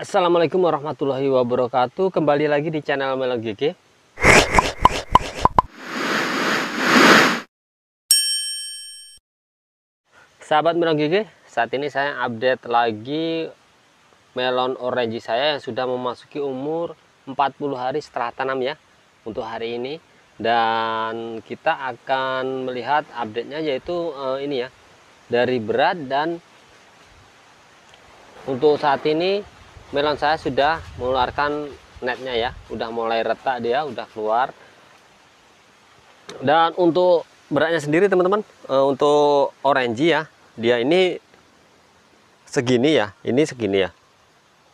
Assalamualaikum warahmatullahi wabarakatuh Kembali lagi di channel Melo GG Sahabat Melo GG Saat ini saya update lagi Melon orange saya yang sudah memasuki umur 40 hari setelah tanam ya Untuk hari ini Dan kita akan melihat update-nya yaitu uh, ini ya Dari berat dan untuk saat ini melon saya sudah mengeluarkan netnya ya udah mulai retak dia udah keluar dan untuk beratnya sendiri teman-teman eh, untuk orange ya dia ini segini ya ini segini ya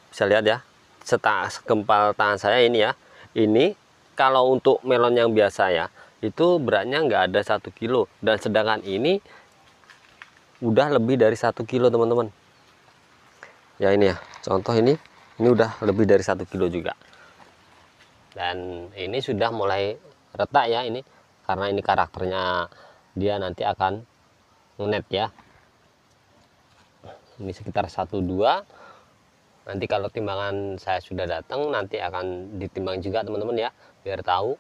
bisa lihat ya setak gempal tangan saya ini ya ini kalau untuk melon yang biasa ya itu beratnya nggak ada satu kilo dan sedangkan ini udah lebih dari satu kilo teman-teman ya ini ya contoh ini ini udah lebih dari satu kilo juga dan ini sudah mulai retak ya ini karena ini karakternya dia nanti akan ngenet ya ini sekitar satu dua, nanti kalau timbangan saya sudah datang nanti akan ditimbang juga teman-teman ya biar tahu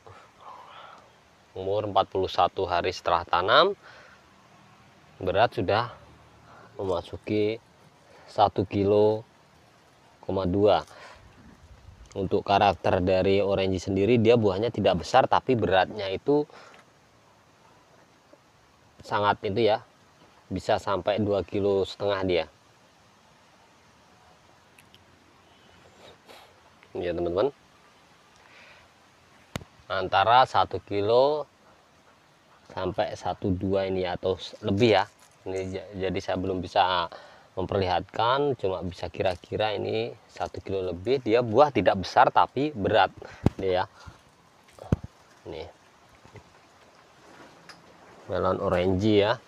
umur 41 hari setelah tanam berat sudah memasuki 1 kilo untuk karakter dari orange sendiri dia buahnya tidak besar tapi beratnya itu sangat itu ya bisa sampai 2 kilo setengah dia ya teman-teman antara 1 kilo sampai 12 ini atau lebih ya ini jadi saya belum bisa memperlihatkan cuma bisa kira-kira ini satu kilo lebih dia buah tidak besar tapi berat dia ya nih melon orange ya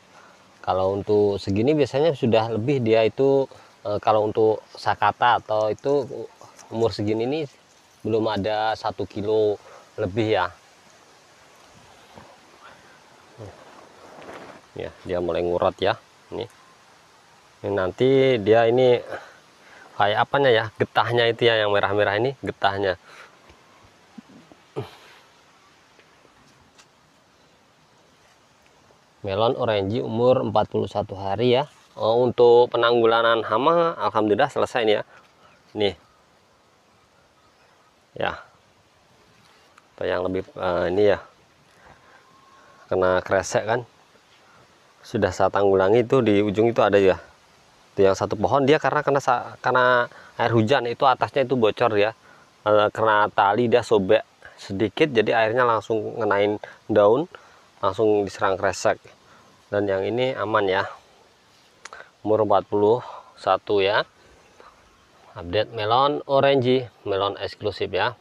kalau untuk segini biasanya sudah lebih dia itu eh, kalau untuk sakata atau itu umur segini ini belum ada satu kilo lebih ya ya dia mulai ngurat ya ini ini nanti dia ini kayak apanya ya getahnya itu ya yang merah-merah ini getahnya melon orange umur 41 hari ya oh, untuk penanggulangan hama Alhamdulillah selesai nih ya nih ya atau yang lebih uh, ini ya kena kresek kan sudah saya tanggulangi itu di ujung itu ada ya itu yang satu pohon dia karena kena karena air hujan itu atasnya itu bocor ya eh, karena tali dia sobek sedikit jadi airnya langsung ngenain daun langsung diserang kresek dan yang ini aman ya umur 41 ya update melon orange melon eksklusif ya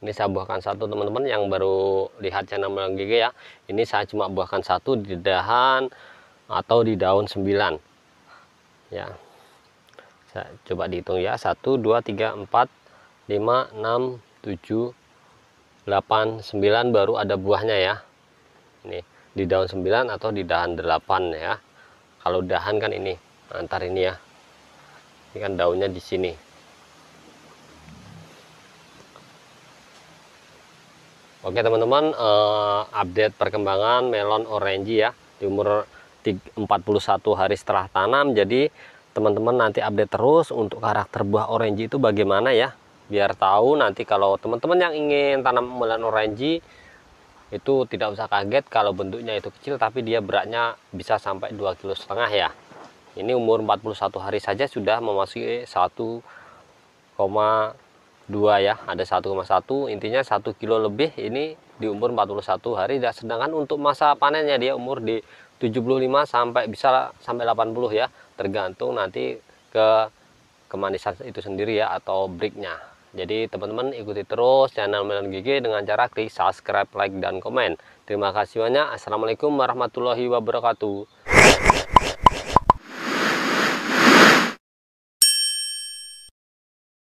ini saya buahkan satu teman-teman yang baru lihat channel melon gigi ya ini saya cuma buahkan satu di dahan atau di daun 9 ya saya coba dihitung ya 1 2 3 4 5 6 7 8 9 baru ada buahnya ya ini di daun 9 atau di dahan 8 ya kalau dahan kan ini antar ini ya ini kan daunnya di sini Oke teman-teman uh, update perkembangan melon orange ya di umur 41 hari setelah tanam jadi teman-teman nanti update terus untuk karakter buah orange itu bagaimana ya biar tahu nanti kalau teman-teman yang ingin tanam melan orange itu tidak usah kaget kalau bentuknya itu kecil tapi dia beratnya bisa sampai 2 kilo setengah ya ini umur 41 hari saja sudah memasuki 1,2 ya ada 1,1 intinya 1 kilo lebih ini di umur 41 hari sedangkan untuk masa panennya dia umur di 75 sampai bisa sampai 80 ya tergantung nanti ke kemanisan itu sendiri ya atau breaknya jadi teman-teman ikuti terus channel Melon Gigi dengan cara klik subscribe, like, dan komen. Terima kasih banyak. Assalamualaikum warahmatullahi wabarakatuh.